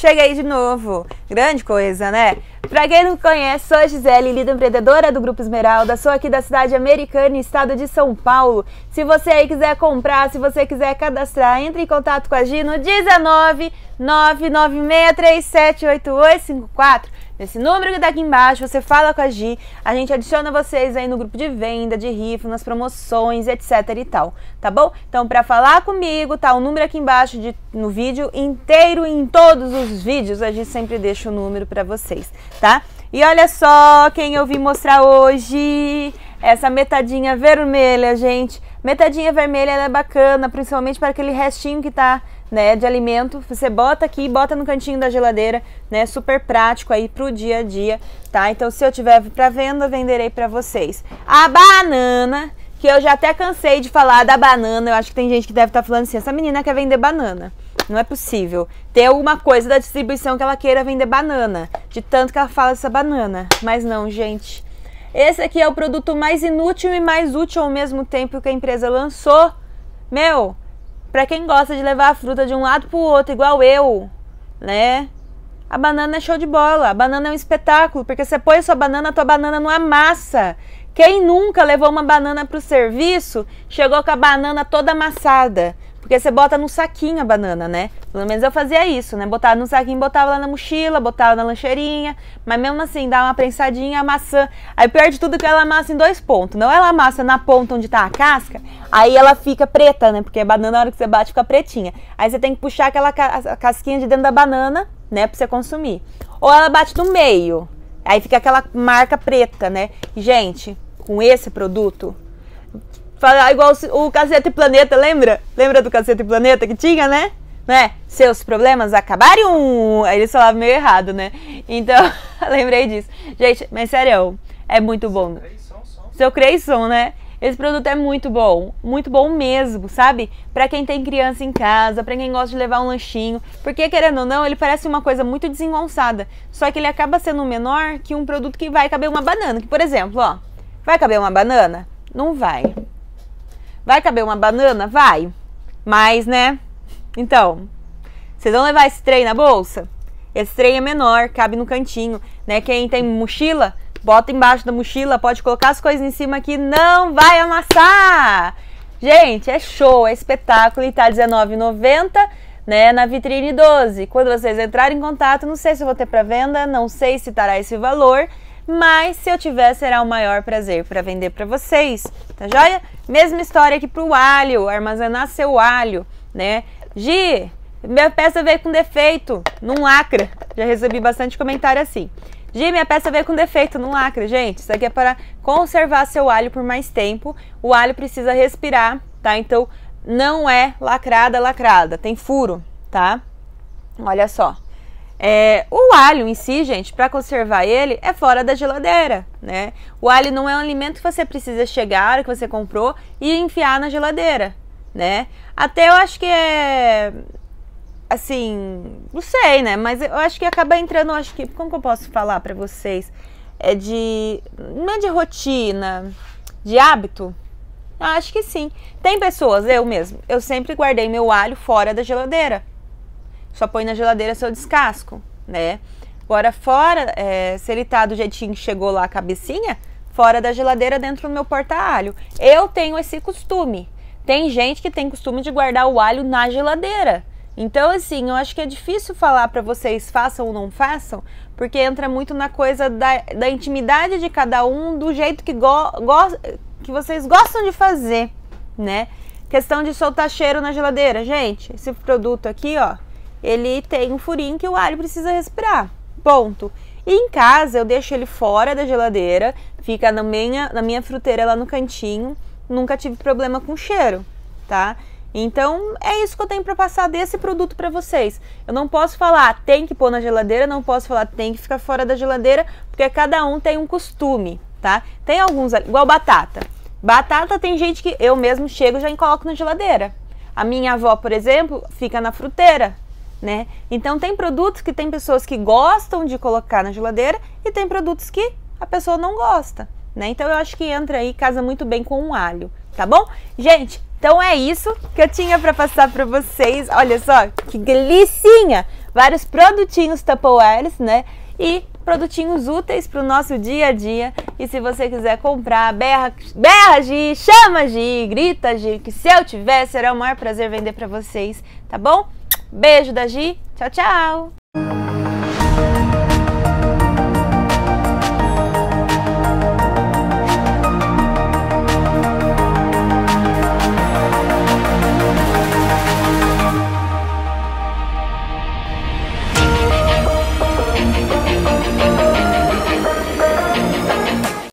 cheguei de novo. Grande coisa, né? Pra quem não conhece, sou a Gisele, líder empreendedora do Grupo Esmeralda, sou aqui da cidade americana, estado de São Paulo. Se você aí quiser comprar, se você quiser cadastrar, entre em contato com a Gino 19 996378854 nesse número que tá aqui embaixo, você fala com a Gi, a gente adiciona vocês aí no grupo de venda, de rifa, nas promoções, etc e tal, tá bom? Então, para falar comigo, tá o número aqui embaixo de, no vídeo inteiro, em todos os vídeos, a gente sempre deixa o número para vocês, tá? E olha só quem eu vim mostrar hoje, essa metadinha vermelha, gente. Metadinha vermelha é bacana, principalmente para aquele restinho que tá né, de alimento. Você bota aqui, bota no cantinho da geladeira, né? Super prático aí pro dia a dia, tá? Então, se eu tiver para venda, venderei para vocês. A banana, que eu já até cansei de falar da banana. Eu acho que tem gente que deve estar tá falando assim: essa menina quer vender banana. Não é possível. tem alguma coisa da distribuição que ela queira vender banana. De tanto que ela fala essa banana. Mas não, gente. Esse aqui é o produto mais inútil e mais útil ao mesmo tempo que a empresa lançou. Meu, para quem gosta de levar a fruta de um lado para o outro, igual eu, né? A banana é show de bola, a banana é um espetáculo, porque você põe sua banana, a tua banana não amassa. Quem nunca levou uma banana para o serviço, chegou com a banana toda amassada. Porque você bota no saquinho a banana, né? Pelo menos eu fazia isso, né? Botava no saquinho, botava lá na mochila, botava na lancheirinha. Mas mesmo assim, dá uma prensadinha, amassa. Aí pior de tudo que ela amassa em dois pontos. Não ela amassa na ponta onde tá a casca, Aí ela fica preta, né? Porque a banana, na hora que você bate, fica pretinha. Aí você tem que puxar aquela casquinha de dentro da banana, né? Pra você consumir. Ou ela bate no meio. Aí fica aquela marca preta, né? Gente, com esse produto. Falar igual o, o Cacete Planeta, lembra? Lembra do Cacete Planeta que tinha, né? né? Seus problemas acabaram. Aí eles falavam meio errado, né? Então, lembrei disso. Gente, mas sério, é muito bom. Seu Creyson, né? Esse produto é muito bom, muito bom mesmo, sabe? Para quem tem criança em casa, para quem gosta de levar um lanchinho, porque querendo ou não, ele parece uma coisa muito desengonçada, só que ele acaba sendo menor que um produto que vai caber uma banana, que por exemplo, ó, vai caber uma banana? Não vai. Vai caber uma banana? Vai. Mas, né? Então, vocês vão levar esse trem na bolsa? Esse trem é menor, cabe no cantinho, né? Quem tem mochila bota embaixo da mochila, pode colocar as coisas em cima que não vai amassar. Gente, é show, é espetáculo e tá R$19,90 né, na vitrine 12. Quando vocês entrarem em contato, não sei se vou ter para venda, não sei se estará esse valor, mas se eu tiver, será o maior prazer para vender para vocês, tá joia? Mesma história aqui pro alho, armazenar seu alho, né? Gi, minha peça veio com defeito, num lacra. Já recebi bastante comentário assim. Gi, a peça veio com defeito no lacre. Gente, isso aqui é para conservar seu alho por mais tempo. O alho precisa respirar, tá? Então, não é lacrada, lacrada. Tem furo, tá? Olha só. É, o alho em si, gente, para conservar ele, é fora da geladeira, né? O alho não é um alimento que você precisa chegar, que você comprou, e enfiar na geladeira, né? Até eu acho que é assim, não sei, né? Mas eu acho que acaba entrando, acho que, como que eu posso falar para vocês? É de, não é de rotina, de hábito? Eu acho que sim. Tem pessoas, eu mesmo, eu sempre guardei meu alho fora da geladeira. Só põe na geladeira seu descasco, né? Agora, fora, é, se ele tá do jeitinho que chegou lá a cabecinha, fora da geladeira, dentro do meu porta-alho. Eu tenho esse costume. Tem gente que tem costume de guardar o alho na geladeira. Então, assim, eu acho que é difícil falar para vocês façam ou não façam, porque entra muito na coisa da, da intimidade de cada um, do jeito que, go, go, que vocês gostam de fazer, né? Questão de soltar cheiro na geladeira. Gente, esse produto aqui, ó, ele tem um furinho que o alho precisa respirar. Ponto. E em casa eu deixo ele fora da geladeira, fica na minha, na minha fruteira lá no cantinho. Nunca tive problema com cheiro, tá? Então, é isso que eu tenho para passar desse produto para vocês. Eu não posso falar tem que pôr na geladeira, não posso falar tem que ficar fora da geladeira, porque cada um tem um costume, tá? Tem alguns, igual batata. Batata tem gente que eu mesmo chego e já coloco na geladeira. A minha avó, por exemplo, fica na fruteira, né? Então tem produtos que tem pessoas que gostam de colocar na geladeira e tem produtos que a pessoa não gosta né? Então eu acho que entra aí, casa muito bem com o um alho, tá bom? Gente, então é isso que eu tinha para passar para vocês. Olha só, que delicinha! Vários produtinhos Tupperwares, né? E produtinhos úteis para o nosso dia a dia. E se você quiser comprar, berra, berra Gi, chama Gi, grita Gi, que se eu tiver será o maior prazer vender para vocês, tá bom? Beijo da Gi, tchau, tchau!